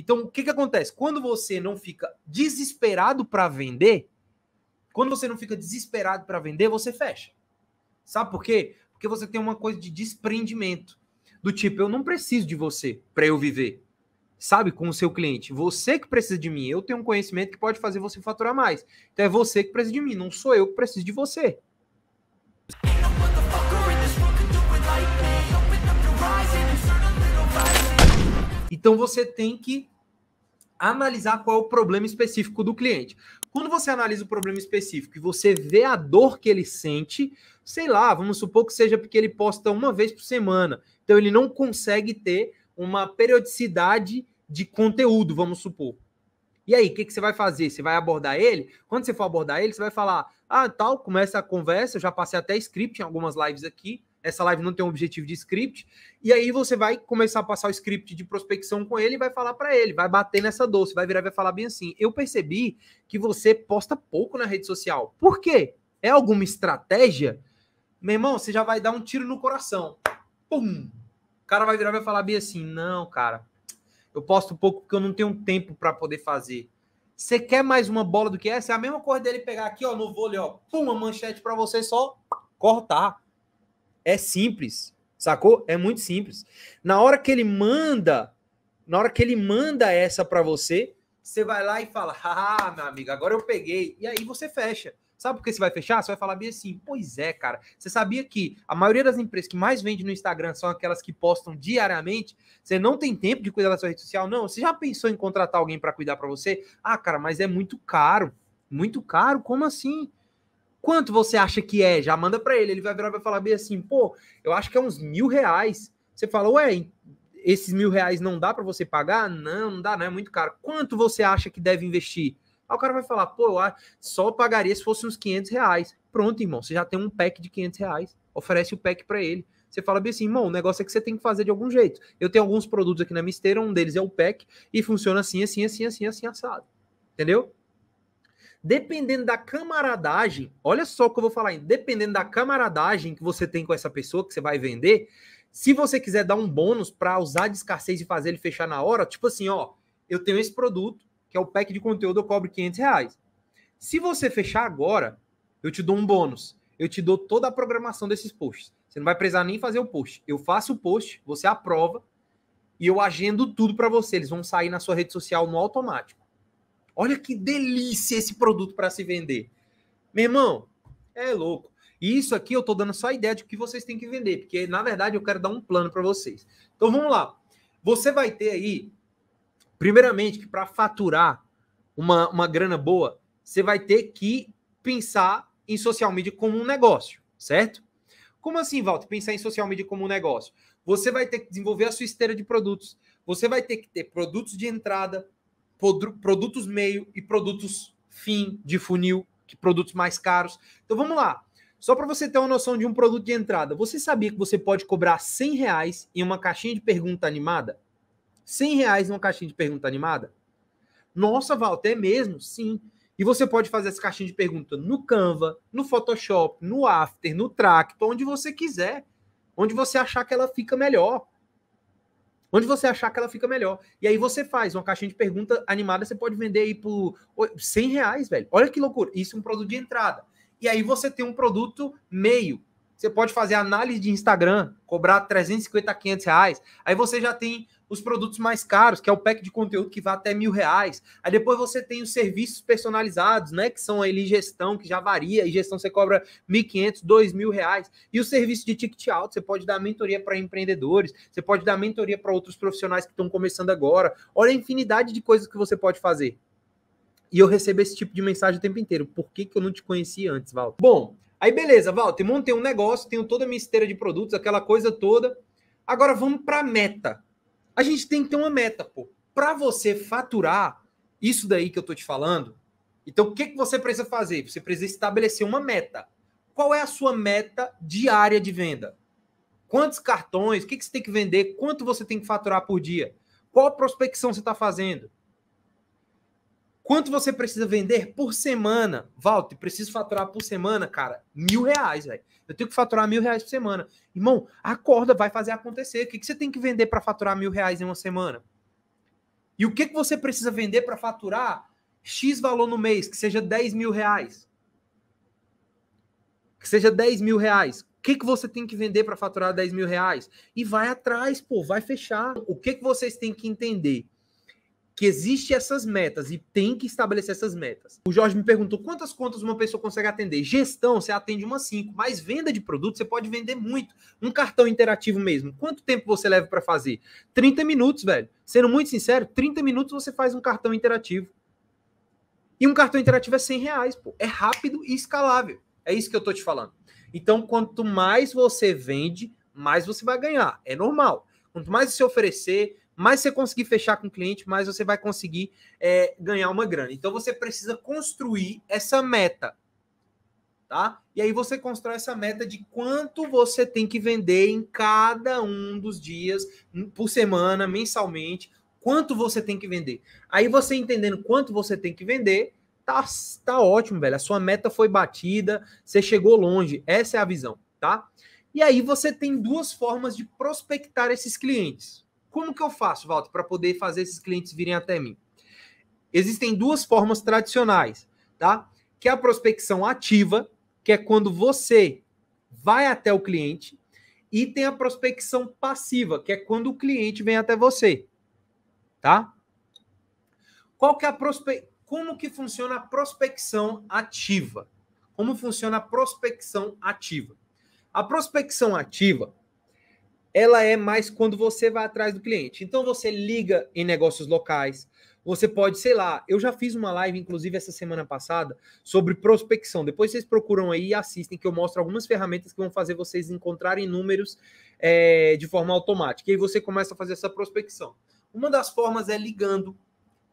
Então, o que, que acontece? Quando você não fica desesperado para vender, quando você não fica desesperado para vender, você fecha. Sabe por quê? Porque você tem uma coisa de desprendimento. Do tipo, eu não preciso de você para eu viver. Sabe, com o seu cliente. Você que precisa de mim. Eu tenho um conhecimento que pode fazer você faturar mais. Então é você que precisa de mim, não sou eu que preciso de você. Então você tem que analisar qual é o problema específico do cliente. Quando você analisa o problema específico e você vê a dor que ele sente, sei lá, vamos supor que seja porque ele posta uma vez por semana, então ele não consegue ter uma periodicidade de conteúdo, vamos supor. E aí, o que, que você vai fazer? Você vai abordar ele? Quando você for abordar ele, você vai falar: ah, tal, começa a conversa, eu já passei até script em algumas lives aqui. Essa live não tem um objetivo de script. E aí você vai começar a passar o script de prospecção com ele e vai falar para ele, vai bater nessa doce, vai virar e vai falar bem assim. Eu percebi que você posta pouco na rede social. Por quê? É alguma estratégia? Meu irmão, você já vai dar um tiro no coração. Pum! O cara vai virar e vai falar bem assim: não, cara, eu posto pouco porque eu não tenho tempo para poder fazer. Você quer mais uma bola do que essa? É a mesma coisa dele pegar aqui, ó, no vôlei, ó, pum, uma manchete para você só cortar. É simples, sacou? É muito simples. Na hora que ele manda, na hora que ele manda essa para você, você vai lá e fala: "Ah, meu amigo, agora eu peguei". E aí você fecha. Sabe por que você vai fechar? Você vai falar bem assim: "Pois é, cara. Você sabia que a maioria das empresas que mais vende no Instagram são aquelas que postam diariamente? Você não tem tempo de cuidar da sua rede social, não? Você já pensou em contratar alguém para cuidar para você? Ah, cara, mas é muito caro. Muito caro? Como assim? Quanto você acha que é? Já manda para ele. Ele vai virar e vai falar bem assim, pô, eu acho que é uns mil reais. Você fala, ué, esses mil reais não dá para você pagar? Não, não dá, não é muito caro. Quanto você acha que deve investir? Aí o cara vai falar, pô, eu só pagaria se fosse uns 500 reais. Pronto, irmão, você já tem um pack de 500 reais. Oferece o pack para ele. Você fala bem assim, irmão, o negócio é que você tem que fazer de algum jeito. Eu tenho alguns produtos aqui na Misteira, um deles é o pack, e funciona assim, assim, assim, assim, assim, assado. Entendeu? Dependendo da camaradagem, olha só o que eu vou falar, dependendo da camaradagem que você tem com essa pessoa que você vai vender, se você quiser dar um bônus para usar de escassez e fazer ele fechar na hora, tipo assim, ó, eu tenho esse produto, que é o pack de conteúdo, eu cobro 500 reais. Se você fechar agora, eu te dou um bônus. Eu te dou toda a programação desses posts. Você não vai precisar nem fazer o post. Eu faço o post, você aprova e eu agendo tudo para você. Eles vão sair na sua rede social no automático. Olha que delícia esse produto para se vender. Meu irmão, é louco. E isso aqui eu estou dando só a ideia de que vocês têm que vender, porque na verdade eu quero dar um plano para vocês. Então vamos lá. Você vai ter aí, primeiramente, que para faturar uma, uma grana boa, você vai ter que pensar em social media como um negócio, certo? Como assim, Walter? Pensar em social media como um negócio? Você vai ter que desenvolver a sua esteira de produtos. Você vai ter que ter produtos de entrada, produtos meio e produtos fim de funil, que produtos mais caros. Então vamos lá. Só para você ter uma noção de um produto de entrada, você sabia que você pode cobrar 100 reais em uma caixinha de pergunta animada? 100 reais em uma caixinha de pergunta animada? Nossa, Walter, é mesmo? Sim. E você pode fazer essa caixinha de pergunta no Canva, no Photoshop, no After, no Track, onde você quiser, onde você achar que ela fica melhor onde você achar que ela fica melhor. E aí você faz uma caixinha de pergunta animada, você pode vender aí por 100 reais, velho. Olha que loucura. Isso é um produto de entrada. E aí você tem um produto meio. Você pode fazer análise de Instagram, cobrar 350, 500 reais. Aí você já tem os produtos mais caros, que é o pack de conteúdo que vai até mil reais. Aí depois você tem os serviços personalizados, né? Que são a gestão, que já varia, e gestão você cobra mil quinhentos, dois mil reais. E o serviço de ticket alto, você pode dar mentoria para empreendedores, você pode dar mentoria para outros profissionais que estão começando agora. Olha a infinidade de coisas que você pode fazer. E eu recebo esse tipo de mensagem o tempo inteiro. Por que, que eu não te conhecia antes, Val? Bom, aí beleza, Val montei um negócio, tenho toda a minha esteira de produtos, aquela coisa toda. Agora vamos para a meta. A gente tem que ter uma meta, pô. Para você faturar isso daí que eu tô te falando, então o que, que você precisa fazer? Você precisa estabelecer uma meta. Qual é a sua meta diária de venda? Quantos cartões? O que, que você tem que vender? Quanto você tem que faturar por dia? Qual prospecção você está fazendo? Quanto você precisa vender por semana? Walter, preciso faturar por semana, cara, mil reais, velho. Eu tenho que faturar mil reais por semana. Irmão, acorda, vai fazer acontecer. O que, que você tem que vender para faturar mil reais em uma semana? E o que, que você precisa vender para faturar X valor no mês, que seja 10 mil reais? Que seja 10 mil reais. O que, que você tem que vender para faturar 10 mil reais? E vai atrás, pô, vai fechar. O que, que vocês têm que entender? que existem essas metas e tem que estabelecer essas metas. O Jorge me perguntou quantas contas uma pessoa consegue atender. Gestão, você atende umas cinco, mas venda de produto você pode vender muito. Um cartão interativo mesmo, quanto tempo você leva para fazer? 30 minutos, velho. Sendo muito sincero, 30 minutos você faz um cartão interativo. E um cartão interativo é 100 reais, pô. É rápido e escalável. É isso que eu tô te falando. Então, quanto mais você vende, mais você vai ganhar. É normal. Quanto mais você oferecer, mais você conseguir fechar com o cliente, mais você vai conseguir é, ganhar uma grana. Então você precisa construir essa meta, tá? E aí você constrói essa meta de quanto você tem que vender em cada um dos dias, hum, por semana, mensalmente, quanto você tem que vender. Aí você entendendo quanto você tem que vender, tá, tá ótimo, velho. A sua meta foi batida, você chegou longe. Essa é a visão, tá? E aí você tem duas formas de prospectar esses clientes. Como que eu faço, Walter, para poder fazer esses clientes virem até mim? Existem duas formas tradicionais, tá? Que é a prospecção ativa, que é quando você vai até o cliente, e tem a prospecção passiva, que é quando o cliente vem até você, tá? Qual que é a prospe... Como que funciona a prospecção ativa? Como funciona a prospecção ativa? A prospecção ativa ela é mais quando você vai atrás do cliente. Então você liga em negócios locais, você pode, sei lá, eu já fiz uma live, inclusive, essa semana passada, sobre prospecção. Depois vocês procuram aí e assistem, que eu mostro algumas ferramentas que vão fazer vocês encontrarem números é, de forma automática. E aí você começa a fazer essa prospecção. Uma das formas é ligando,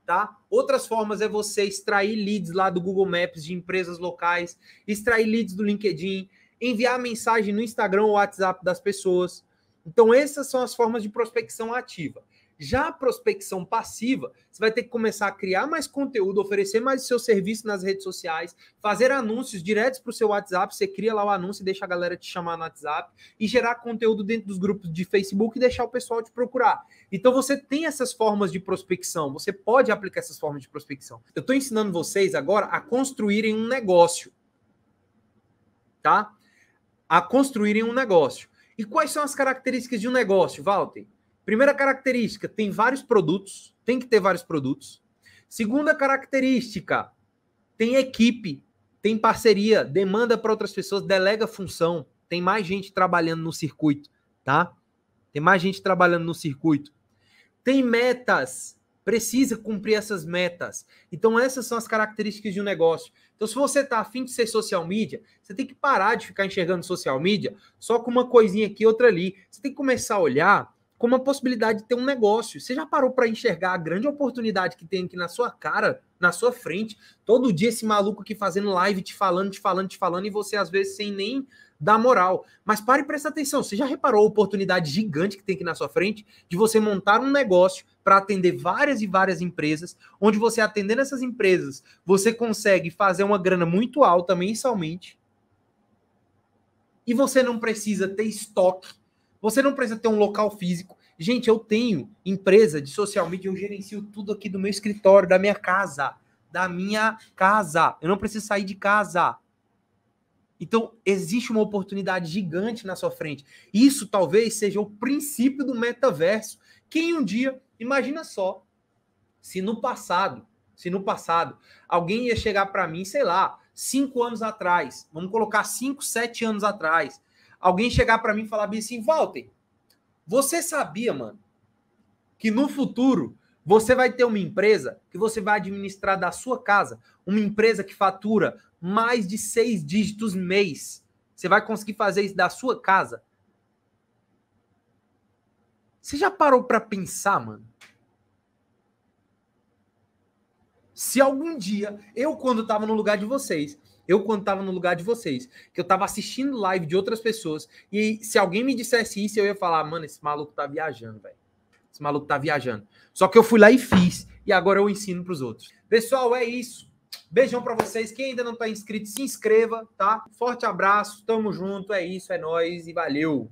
tá? Outras formas é você extrair leads lá do Google Maps de empresas locais, extrair leads do LinkedIn, enviar mensagem no Instagram ou WhatsApp das pessoas. Então, essas são as formas de prospecção ativa. Já a prospecção passiva, você vai ter que começar a criar mais conteúdo, oferecer mais o seu serviço nas redes sociais, fazer anúncios diretos para o seu WhatsApp. Você cria lá o anúncio e deixa a galera te chamar no WhatsApp e gerar conteúdo dentro dos grupos de Facebook e deixar o pessoal te procurar. Então você tem essas formas de prospecção, você pode aplicar essas formas de prospecção. Eu estou ensinando vocês agora a construírem um negócio, tá? A construírem um negócio. E quais são as características de um negócio, Walter? Primeira característica, tem vários produtos, tem que ter vários produtos. Segunda característica, tem equipe, tem parceria, demanda para outras pessoas, delega função, tem mais gente trabalhando no circuito, tá? Tem mais gente trabalhando no circuito. Tem metas, precisa cumprir essas metas. Então, essas são as características de um negócio. Então, se você está afim de ser social media, você tem que parar de ficar enxergando social media só com uma coisinha aqui, outra ali. Você tem que começar a olhar como a possibilidade de ter um negócio. Você já parou para enxergar a grande oportunidade que tem aqui na sua cara na sua frente. Todo dia esse maluco aqui fazendo live, te falando, te falando, te falando, e você às vezes sem nem dar moral. Mas pare e presta atenção. Você já reparou a oportunidade gigante que tem aqui na sua frente de você montar um negócio para atender várias e várias empresas, onde você atendendo essas empresas, você consegue fazer uma grana muito alta mensalmente. E você não precisa ter estoque você não precisa ter um local físico. Gente, eu tenho empresa de social media, eu gerencio tudo aqui do meu escritório, da minha casa. Da minha casa. Eu não preciso sair de casa. Então, existe uma oportunidade gigante na sua frente. Isso talvez seja o princípio do metaverso. Quem um dia, imagina só, se no passado, se no passado, alguém ia chegar para mim, sei lá, cinco anos atrás, vamos colocar cinco, sete anos atrás, alguém chegar para mim e falar bem assim, Walter, você sabia, mano, que no futuro você vai ter uma empresa que você vai administrar da sua casa, uma empresa que fatura mais de seis dígitos mês. Você vai conseguir fazer isso da sua casa? Você já parou para pensar, mano? Se algum dia eu, quando estava no lugar de vocês, eu, quando estava no lugar de vocês, que eu estava assistindo live de outras pessoas, e se alguém me dissesse isso, eu ia falar, mano, esse maluco tá viajando, velho. Esse maluco tá viajando. Só que eu fui lá e fiz, e agora eu ensino para os outros. Pessoal, é isso. Beijão para vocês. Quem ainda não tá inscrito, se inscreva, tá? Forte abraço, tamo junto, é isso, é nós e valeu.